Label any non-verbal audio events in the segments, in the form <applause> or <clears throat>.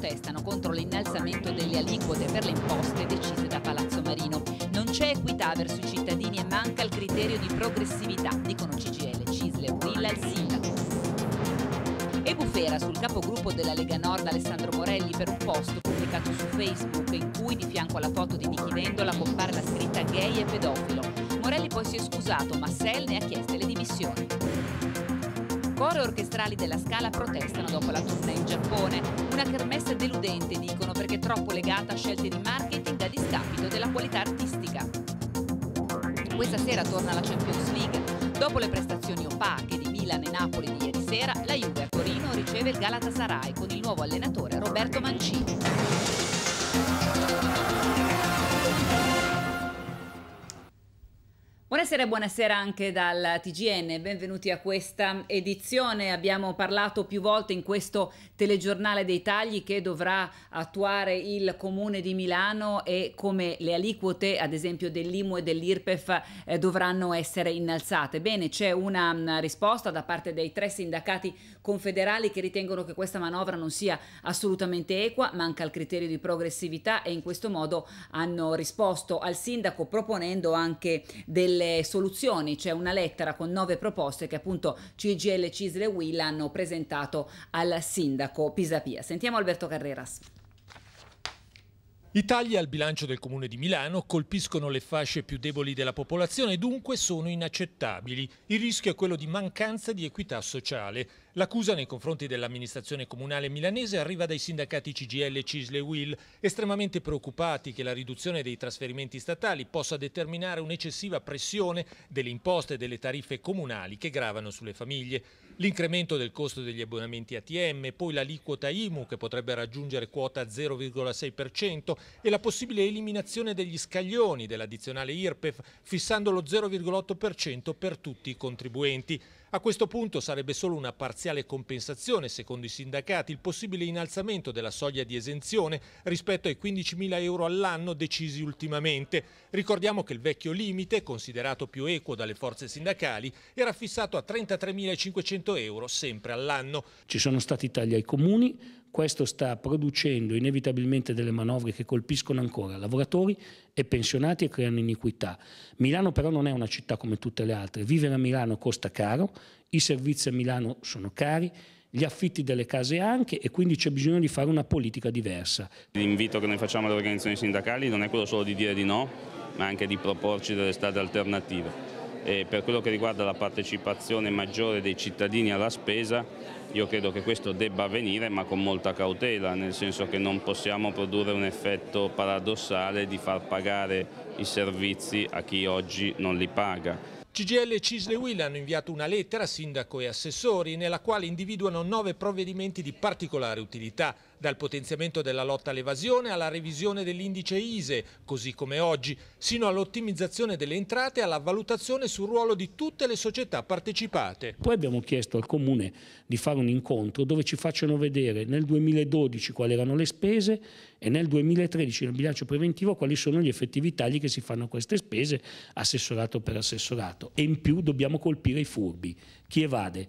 protestano contro l'innalzamento delle aliquote per le imposte decise da Palazzo Marino. Non c'è equità verso i cittadini e manca il criterio di progressività, dicono CGL, Cisle, Brilla e Sindaco. E bufera sul capogruppo della Lega Nord Alessandro Morelli per un post pubblicato su Facebook in cui di fianco alla foto di Nichi Dendola compare la scritta gay e pedofilo. Morelli poi si è scusato, ma Sel ne ha chieste le dimissioni coro orchestrali della Scala protestano dopo la tournée in Giappone. Una kermesse deludente, dicono, perché troppo legata a scelte di marketing a discapito della qualità artistica. Questa sera torna la Champions League. Dopo le prestazioni opache di Milan e Napoli di ieri sera, la Juve a Torino riceve il Galatasaray con il nuovo allenatore Roberto Mancini. Buonasera e buonasera anche dal TGN, benvenuti a questa edizione. Abbiamo parlato più volte in questo telegiornale dei tagli che dovrà attuare il Comune di Milano e come le aliquote, ad esempio dell'IMU e dell'IRPEF, eh, dovranno essere innalzate. Bene, c'è una, una mm, risposta da parte dei tre sindacati confederali che ritengono che questa manovra non sia assolutamente equa, manca il criterio di progressività e in questo modo hanno risposto al sindaco proponendo anche delle soluzioni, c'è una lettera con nove proposte che appunto CGL, Cisle e Will hanno presentato al sindaco Pisapia. Sentiamo Alberto Carreras. I tagli al bilancio del Comune di Milano colpiscono le fasce più deboli della popolazione e dunque sono inaccettabili. Il rischio è quello di mancanza di equità sociale. L'accusa nei confronti dell'amministrazione comunale milanese arriva dai sindacati CGL, Cisle e Will, estremamente preoccupati che la riduzione dei trasferimenti statali possa determinare un'eccessiva pressione delle imposte e delle tariffe comunali che gravano sulle famiglie. L'incremento del costo degli abbonamenti ATM, poi l'aliquota IMU che potrebbe raggiungere quota 0,6% e la possibile eliminazione degli scaglioni dell'addizionale IRPEF fissando lo 0,8% per tutti i contribuenti. A questo punto sarebbe solo una parziale compensazione, secondo i sindacati, il possibile innalzamento della soglia di esenzione rispetto ai 15.000 euro all'anno decisi ultimamente. Ricordiamo che il vecchio limite, considerato più equo dalle forze sindacali, era fissato a 33.500 euro sempre all'anno. Ci sono stati tagli ai comuni, questo sta producendo inevitabilmente delle manovre che colpiscono ancora lavoratori e pensionati e creano iniquità. Milano però non è una città come tutte le altre, vivere a Milano costa caro, i servizi a Milano sono cari, gli affitti delle case anche e quindi c'è bisogno di fare una politica diversa. L'invito che noi facciamo alle organizzazioni sindacali non è quello solo di dire di no, ma anche di proporci delle strade alternative. E per quello che riguarda la partecipazione maggiore dei cittadini alla spesa, io credo che questo debba avvenire ma con molta cautela, nel senso che non possiamo produrre un effetto paradossale di far pagare i servizi a chi oggi non li paga. CGL e Cisle Will hanno inviato una lettera a sindaco e assessori nella quale individuano nove provvedimenti di particolare utilità dal potenziamento della lotta all'evasione alla revisione dell'indice ISE, così come oggi, sino all'ottimizzazione delle entrate e alla valutazione sul ruolo di tutte le società partecipate. Poi abbiamo chiesto al Comune di fare un incontro dove ci facciano vedere nel 2012 quali erano le spese e nel 2013 nel bilancio preventivo quali sono gli effettivi tagli che si fanno a queste spese assessorato per assessorato e in più dobbiamo colpire i furbi, chi evade.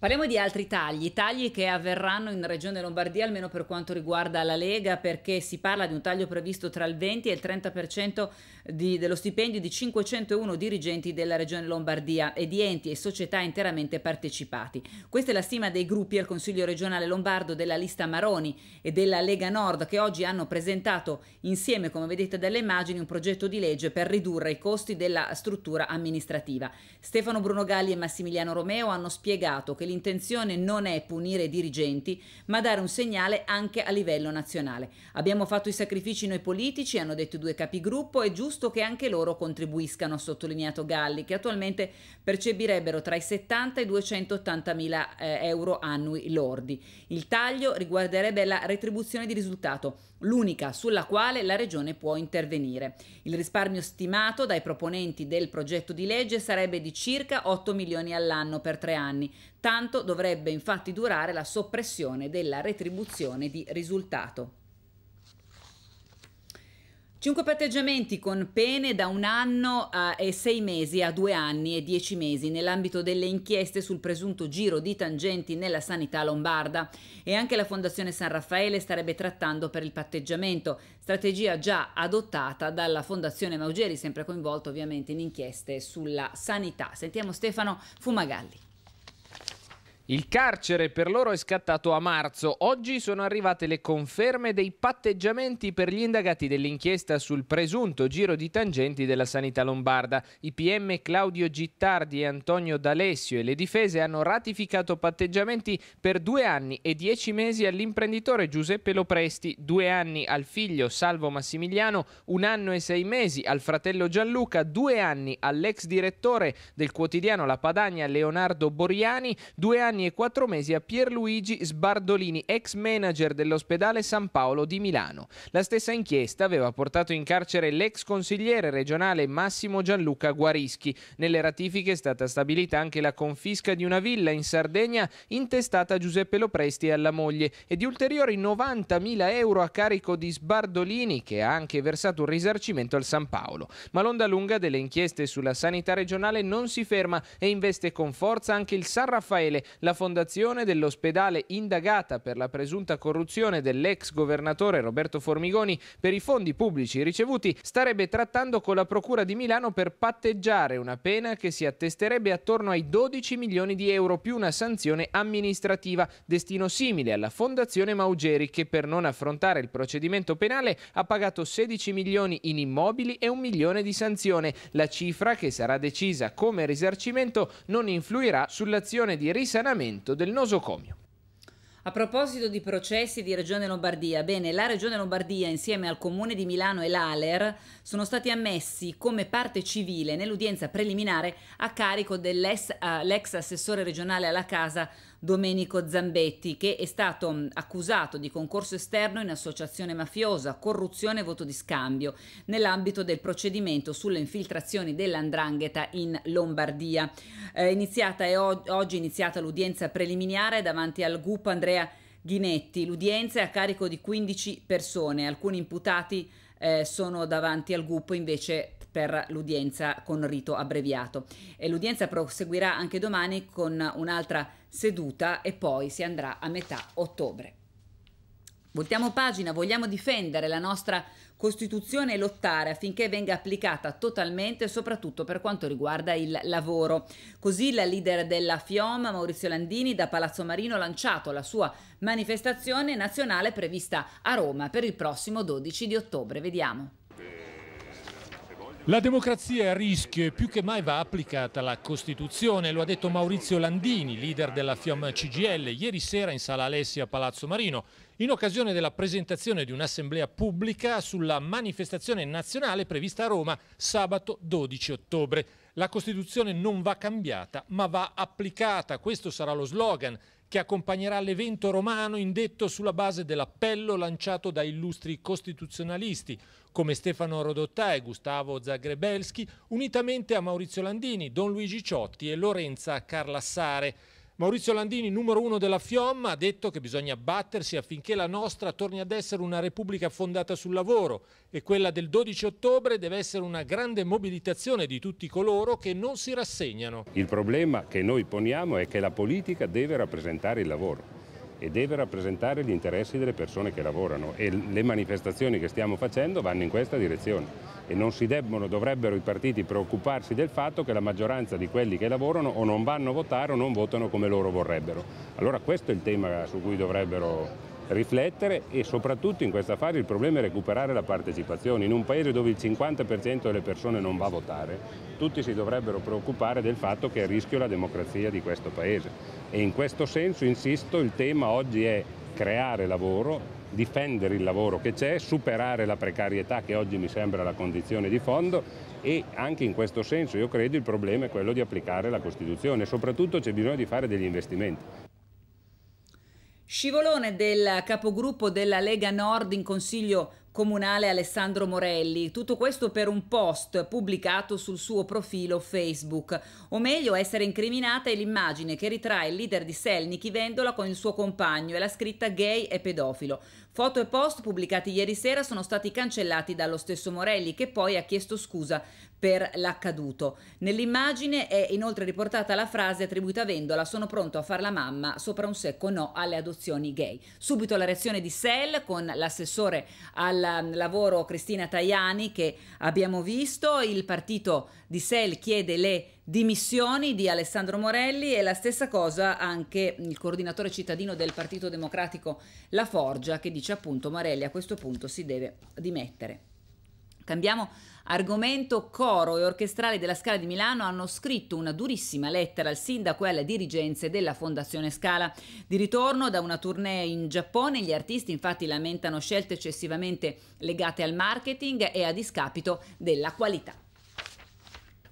Parliamo di altri tagli, tagli che avverranno in Regione Lombardia almeno per quanto riguarda la Lega perché si parla di un taglio previsto tra il 20 e il 30% di, dello stipendio di 501 dirigenti della Regione Lombardia e di enti e società interamente partecipati. Questa è la stima dei gruppi al Consiglio regionale lombardo della lista Maroni e della Lega Nord che oggi hanno presentato insieme, come vedete dalle immagini, un progetto di legge per ridurre i costi della struttura amministrativa. Stefano Bruno Galli e Massimiliano Romeo hanno spiegato che l'intenzione non è punire i dirigenti, ma dare un segnale anche a livello nazionale. Abbiamo fatto i sacrifici noi politici, hanno detto i due capigruppo, è giusto che anche loro contribuiscano, ha sottolineato Galli, che attualmente percepirebbero tra i 70 e i 280 mila eh, euro annui lordi. Il taglio riguarderebbe la retribuzione di risultato l'unica sulla quale la Regione può intervenire. Il risparmio stimato dai proponenti del progetto di legge sarebbe di circa 8 milioni all'anno per tre anni, tanto dovrebbe infatti durare la soppressione della retribuzione di risultato. Cinque patteggiamenti con pene da un anno eh, e sei mesi a due anni e dieci mesi nell'ambito delle inchieste sul presunto giro di tangenti nella sanità lombarda e anche la Fondazione San Raffaele starebbe trattando per il patteggiamento, strategia già adottata dalla Fondazione Maugeri, sempre coinvolta ovviamente in inchieste sulla sanità. Sentiamo Stefano Fumagalli. Il carcere per loro è scattato a marzo. Oggi sono arrivate le conferme dei patteggiamenti per gli indagati dell'inchiesta sul presunto giro di tangenti della sanità lombarda. I PM Claudio Gittardi e Antonio D'Alessio e le difese hanno ratificato patteggiamenti per due anni e dieci mesi all'imprenditore Giuseppe Lopresti, due anni al figlio Salvo Massimiliano, un anno e sei mesi al fratello Gianluca, due anni all'ex direttore del quotidiano La Padagna Leonardo Boriani, due anni anni e quattro mesi a Pierluigi Sbardolini, ex manager dell'ospedale San Paolo di Milano. La stessa inchiesta aveva portato in carcere l'ex consigliere regionale Massimo Gianluca Guarischi. Nelle ratifiche è stata stabilita anche la confisca di una villa in Sardegna intestata a Giuseppe Lopresti e alla moglie e di ulteriori 90.000 euro a carico di Sbardolini che ha anche versato un risarcimento al San Paolo. Ma l'onda lunga delle inchieste sulla sanità regionale non si ferma e investe con forza anche il San Raffaele, la la fondazione dell'ospedale indagata per la presunta corruzione dell'ex governatore Roberto Formigoni per i fondi pubblici ricevuti starebbe trattando con la Procura di Milano per patteggiare una pena che si attesterebbe attorno ai 12 milioni di euro più una sanzione amministrativa, destino simile alla fondazione Maugeri che per non affrontare il procedimento penale ha pagato 16 milioni in immobili e un milione di sanzione. La cifra che sarà decisa come risarcimento non influirà sull'azione di risanamento funzionamento del nosocomio. A proposito di processi di Regione Lombardia, bene, la Regione Lombardia insieme al Comune di Milano e l'Aler sono stati ammessi come parte civile nell'udienza preliminare a carico dell'ex eh, assessore regionale alla casa Domenico Zambetti, che è stato accusato di concorso esterno in associazione mafiosa, corruzione e voto di scambio nell'ambito del procedimento sulle infiltrazioni dell'andrangheta in Lombardia. Eh, iniziata è oggi è iniziata l'udienza preliminare davanti al GUP Andrea Ghinetti. L'udienza è a carico di 15 persone, alcuni imputati eh, sono davanti al GUP invece per l'udienza con rito abbreviato. E l'udienza proseguirà anche domani con un'altra seduta e poi si andrà a metà ottobre. Voltiamo pagina, vogliamo difendere la nostra Costituzione e lottare affinché venga applicata totalmente, soprattutto per quanto riguarda il lavoro. Così la leader della FIOM, Maurizio Landini, da Palazzo Marino ha lanciato la sua manifestazione nazionale prevista a Roma per il prossimo 12 di ottobre. Vediamo. La democrazia è a rischio e più che mai va applicata la Costituzione, lo ha detto Maurizio Landini, leader della FIOM CGL, ieri sera in sala Alessia a Palazzo Marino, in occasione della presentazione di un'assemblea pubblica sulla manifestazione nazionale prevista a Roma sabato 12 ottobre. La Costituzione non va cambiata, ma va applicata, questo sarà lo slogan che accompagnerà l'evento romano indetto sulla base dell'appello lanciato da illustri costituzionalisti, come Stefano Rodottà e Gustavo Zagrebelski, unitamente a Maurizio Landini, Don Luigi Ciotti e Lorenza Carlassare. Maurizio Landini, numero uno della FIOM, ha detto che bisogna battersi affinché la nostra torni ad essere una repubblica fondata sul lavoro e quella del 12 ottobre deve essere una grande mobilitazione di tutti coloro che non si rassegnano. Il problema che noi poniamo è che la politica deve rappresentare il lavoro e deve rappresentare gli interessi delle persone che lavorano e le manifestazioni che stiamo facendo vanno in questa direzione e non si debbono, dovrebbero i partiti preoccuparsi del fatto che la maggioranza di quelli che lavorano o non vanno a votare o non votano come loro vorrebbero. Allora questo è il tema su cui dovrebbero riflettere e soprattutto in questa fase il problema è recuperare la partecipazione. In un paese dove il 50% delle persone non va a votare, tutti si dovrebbero preoccupare del fatto che è a rischio la democrazia di questo paese. E in questo senso, insisto, il tema oggi è creare lavoro, difendere il lavoro che c'è, superare la precarietà che oggi mi sembra la condizione di fondo e anche in questo senso io credo il problema è quello di applicare la Costituzione, soprattutto c'è bisogno di fare degli investimenti. Scivolone del capogruppo della Lega Nord in consiglio comunale Alessandro Morelli. Tutto questo per un post pubblicato sul suo profilo Facebook. O meglio, essere incriminata è l'immagine che ritrae il leader di Selniki Vendola con il suo compagno e la scritta gay e pedofilo. Foto e post pubblicati ieri sera sono stati cancellati dallo stesso Morelli che poi ha chiesto scusa per l'accaduto. Nell'immagine è inoltre riportata la frase attribuita a Vendola: Sono pronto a far la mamma sopra un secco no alle adozioni gay. Subito la reazione di Sell con l'assessore al um, lavoro Cristina Tajani che abbiamo visto. Il partito di Sell chiede le dimissioni di Alessandro Morelli e la stessa cosa anche il coordinatore cittadino del Partito Democratico La Forgia che dice appunto Morelli a questo punto si deve dimettere. Cambiamo argomento, coro e orchestrale della Scala di Milano hanno scritto una durissima lettera al sindaco e alle dirigenze della Fondazione Scala. Di ritorno da una tournée in Giappone, gli artisti infatti lamentano scelte eccessivamente legate al marketing e a discapito della qualità.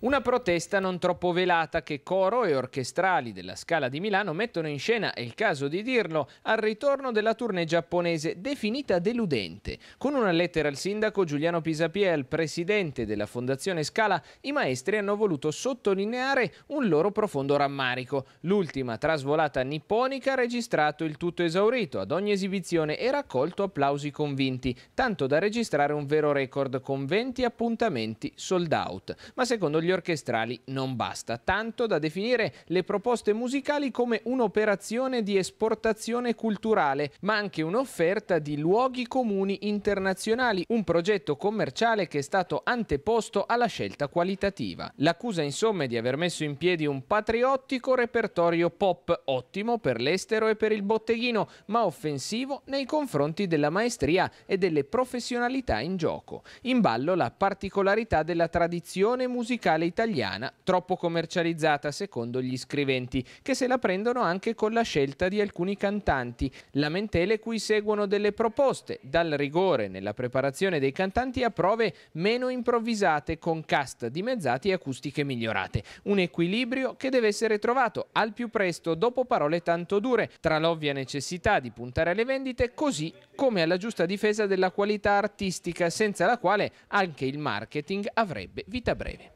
Una protesta non troppo velata che coro e orchestrali della Scala di Milano mettono in scena, è il caso di dirlo, al ritorno della tournée giapponese definita deludente. Con una lettera al sindaco Giuliano e al presidente della Fondazione Scala, i maestri hanno voluto sottolineare un loro profondo rammarico. L'ultima trasvolata nipponica ha registrato il tutto esaurito ad ogni esibizione e raccolto applausi convinti, tanto da registrare un vero record con 20 appuntamenti sold out. Ma secondo gli orchestrali non basta, tanto da definire le proposte musicali come un'operazione di esportazione culturale, ma anche un'offerta di luoghi comuni internazionali, un progetto commerciale che è stato anteposto alla scelta qualitativa. L'accusa insomma è di aver messo in piedi un patriottico repertorio pop ottimo per l'estero e per il botteghino, ma offensivo nei confronti della maestria e delle professionalità in gioco. In ballo la particolarità della tradizione musicale capitale italiana troppo commercializzata secondo gli scriventi, che se la prendono anche con la scelta di alcuni cantanti, lamentele cui seguono delle proposte, dal rigore nella preparazione dei cantanti a prove meno improvvisate con cast dimezzati e acustiche migliorate. Un equilibrio che deve essere trovato al più presto dopo parole tanto dure, tra l'ovvia necessità di puntare alle vendite così come alla giusta difesa della qualità artistica senza la quale anche il marketing avrebbe vita breve.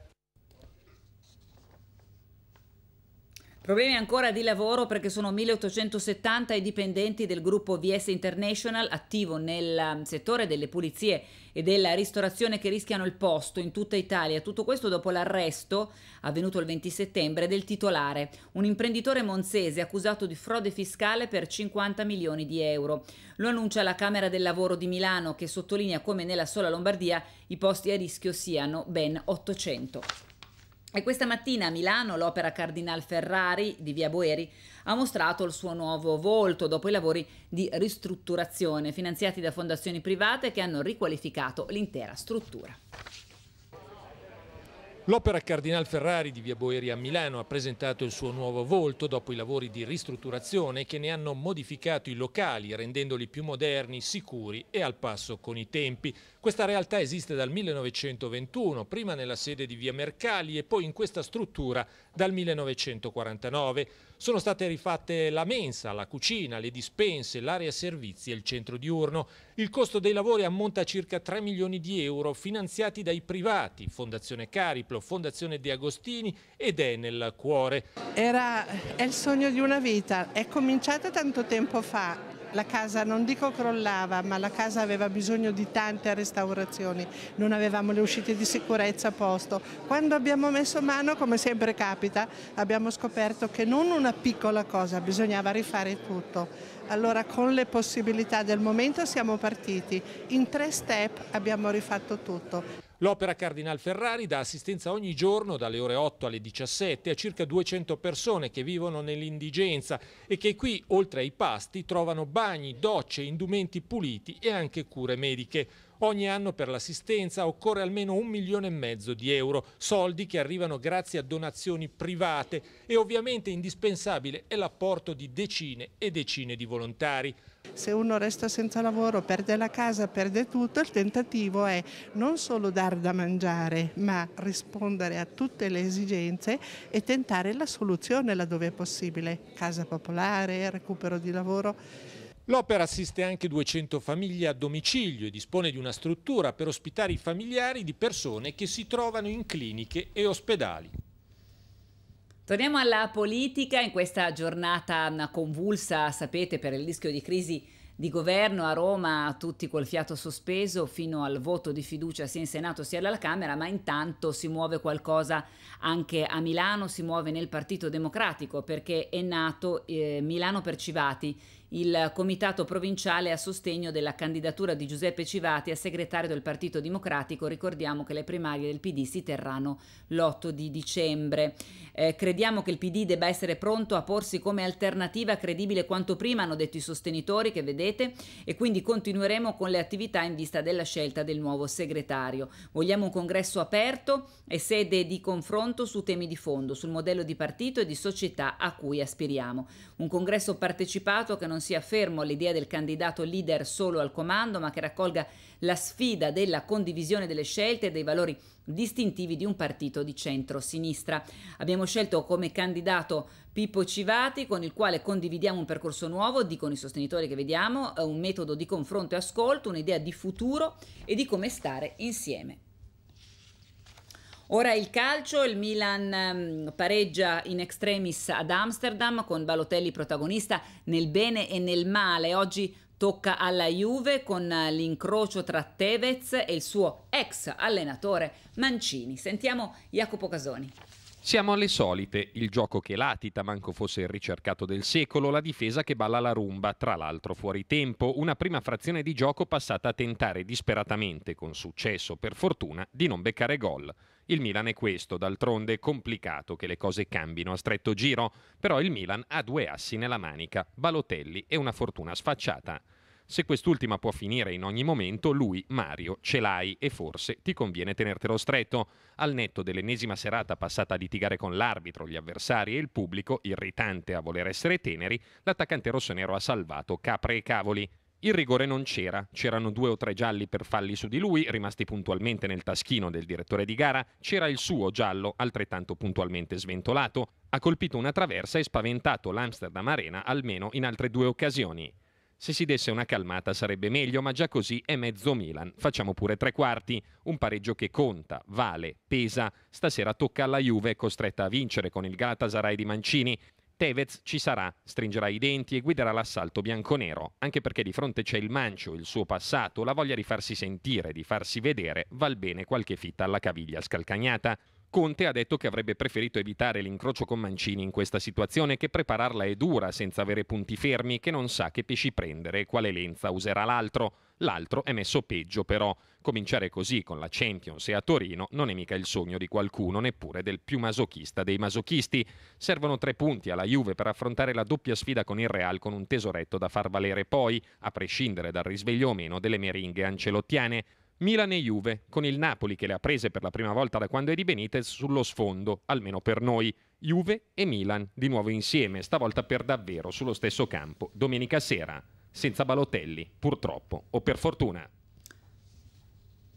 Problemi ancora di lavoro perché sono 1870 i dipendenti del gruppo VS International attivo nel um, settore delle pulizie e della ristorazione che rischiano il posto in tutta Italia. Tutto questo dopo l'arresto avvenuto il 20 settembre del titolare, un imprenditore monzese accusato di frode fiscale per 50 milioni di euro. Lo annuncia la Camera del Lavoro di Milano che sottolinea come nella sola Lombardia i posti a rischio siano ben 800. E questa mattina a Milano l'opera Cardinal Ferrari di Via Boeri ha mostrato il suo nuovo volto dopo i lavori di ristrutturazione finanziati da fondazioni private che hanno riqualificato l'intera struttura. L'opera Cardinal Ferrari di Via Boeri a Milano ha presentato il suo nuovo volto dopo i lavori di ristrutturazione che ne hanno modificato i locali rendendoli più moderni, sicuri e al passo con i tempi. Questa realtà esiste dal 1921, prima nella sede di Via Mercalli e poi in questa struttura dal 1949. Sono state rifatte la mensa, la cucina, le dispense, l'area servizi e il centro diurno. Il costo dei lavori ammonta a circa 3 milioni di euro finanziati dai privati, Fondazione Cariplo, Fondazione De Agostini ed Enel Cuore. Era, è il sogno di una vita, è cominciata tanto tempo fa la casa non dico crollava, ma la casa aveva bisogno di tante restaurazioni, non avevamo le uscite di sicurezza a posto. Quando abbiamo messo mano, come sempre capita, abbiamo scoperto che non una piccola cosa, bisognava rifare tutto. Allora con le possibilità del momento siamo partiti, in tre step abbiamo rifatto tutto. L'opera Cardinal Ferrari dà assistenza ogni giorno dalle ore 8 alle 17 a circa 200 persone che vivono nell'indigenza e che qui, oltre ai pasti, trovano bagni, docce, indumenti puliti e anche cure mediche. Ogni anno per l'assistenza occorre almeno un milione e mezzo di euro, soldi che arrivano grazie a donazioni private e ovviamente indispensabile è l'apporto di decine e decine di volontari. Se uno resta senza lavoro, perde la casa, perde tutto, il tentativo è non solo dar da mangiare, ma rispondere a tutte le esigenze e tentare la soluzione laddove è possibile, casa popolare, recupero di lavoro. L'opera assiste anche 200 famiglie a domicilio e dispone di una struttura per ospitare i familiari di persone che si trovano in cliniche e ospedali. Torniamo alla politica in questa giornata convulsa, sapete, per il rischio di crisi di governo a Roma, tutti col fiato sospeso fino al voto di fiducia sia in Senato sia alla Camera, ma intanto si muove qualcosa anche a Milano, si muove nel Partito Democratico perché è nato eh, Milano per Civati, il comitato provinciale a sostegno della candidatura di Giuseppe Civati a segretario del Partito Democratico. Ricordiamo che le primarie del PD si terranno l'8 di dicembre. Eh, crediamo che il PD debba essere pronto a porsi come alternativa credibile quanto prima, hanno detto i sostenitori che vedete, e quindi continueremo con le attività in vista della scelta del nuovo segretario. Vogliamo un congresso aperto e sede di confronto su temi di fondo, sul modello di partito e di società a cui aspiriamo. Un congresso partecipato che non non sia fermo all'idea del candidato leader solo al comando, ma che raccolga la sfida della condivisione delle scelte e dei valori distintivi di un partito di centro-sinistra. Abbiamo scelto come candidato Pippo Civati, con il quale condividiamo un percorso nuovo, dicono i sostenitori che vediamo, un metodo di confronto e ascolto, un'idea di futuro e di come stare insieme. Ora il calcio, il Milan ehm, pareggia in extremis ad Amsterdam con Balotelli protagonista nel bene e nel male. Oggi tocca alla Juve con l'incrocio tra Tevez e il suo ex allenatore Mancini. Sentiamo Jacopo Casoni. Siamo alle solite, il gioco che latita, manco fosse il ricercato del secolo, la difesa che balla la rumba, tra l'altro fuori tempo, una prima frazione di gioco passata a tentare disperatamente, con successo per fortuna, di non beccare gol. Il Milan è questo, d'altronde è complicato che le cose cambino a stretto giro, però il Milan ha due assi nella manica, Balotelli e una fortuna sfacciata. Se quest'ultima può finire in ogni momento, lui, Mario, ce l'hai e forse ti conviene tenertelo stretto. Al netto dell'ennesima serata passata a litigare con l'arbitro, gli avversari e il pubblico, irritante a voler essere teneri, l'attaccante rossonero ha salvato capre e cavoli. Il rigore non c'era, c'erano due o tre gialli per falli su di lui, rimasti puntualmente nel taschino del direttore di gara, c'era il suo giallo, altrettanto puntualmente sventolato, ha colpito una traversa e spaventato l'Amsterdam Arena almeno in altre due occasioni. Se si desse una calmata sarebbe meglio, ma già così è mezzo Milan, facciamo pure tre quarti, un pareggio che conta, vale, pesa, stasera tocca alla Juve costretta a vincere con il Galatasaray di Mancini, Tevez ci sarà, stringerà i denti e guiderà l'assalto bianconero, anche perché di fronte c'è il mancio, il suo passato, la voglia di farsi sentire, di farsi vedere, val bene qualche fitta alla caviglia scalcagnata. Conte ha detto che avrebbe preferito evitare l'incrocio con Mancini in questa situazione che prepararla è dura senza avere punti fermi, che non sa che pesci prendere e quale lenza userà l'altro. L'altro è messo peggio però. Cominciare così con la Champions e a Torino non è mica il sogno di qualcuno, neppure del più masochista dei masochisti. Servono tre punti alla Juve per affrontare la doppia sfida con il Real con un tesoretto da far valere poi, a prescindere dal risveglio o meno delle meringhe ancelottiane. Milan e Juve, con il Napoli che le ha prese per la prima volta da quando è di Benitez sullo sfondo, almeno per noi. Juve e Milan di nuovo insieme, stavolta per davvero sullo stesso campo, domenica sera senza Balotelli, purtroppo o per fortuna.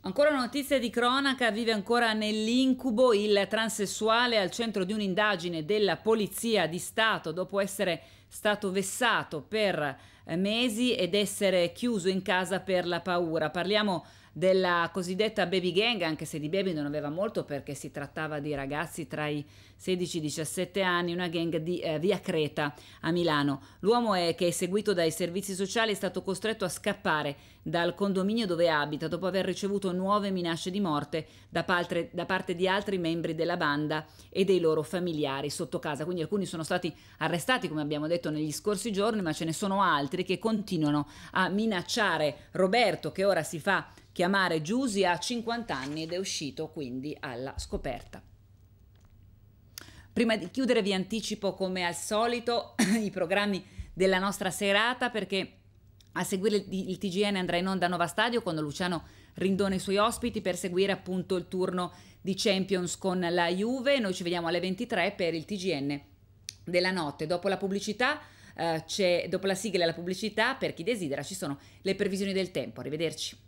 Ancora una notizia di cronaca, vive ancora nell'incubo il transessuale al centro di un'indagine della Polizia di Stato dopo essere stato vessato per eh, mesi ed essere chiuso in casa per la paura. Parliamo della cosiddetta baby gang, anche se di baby non aveva molto perché si trattava di ragazzi tra i 16-17 anni, una gang di eh, Via Creta a Milano. L'uomo è, che è seguito dai servizi sociali è stato costretto a scappare dal condominio dove abita dopo aver ricevuto nuove minacce di morte da, paltre, da parte di altri membri della banda e dei loro familiari sotto casa. Quindi alcuni sono stati arrestati, come abbiamo detto negli scorsi giorni, ma ce ne sono altri che continuano a minacciare Roberto, che ora si fa chiamare Giusy, ha 50 anni ed è uscito quindi alla scoperta. Prima di chiudere vi anticipo come al solito <clears throat> i programmi della nostra serata perché a seguire il, TGN andrà in onda a Nova Stadio con Luciano rindona e i suoi ospiti per seguire appunto il turno di Champions con la Juve. Noi ci vediamo alle 23 per il TGN della notte. Dopo la pubblicità eh, dopo la sigla e la pubblicità, per chi desidera, ci sono le previsioni del tempo. Arrivederci.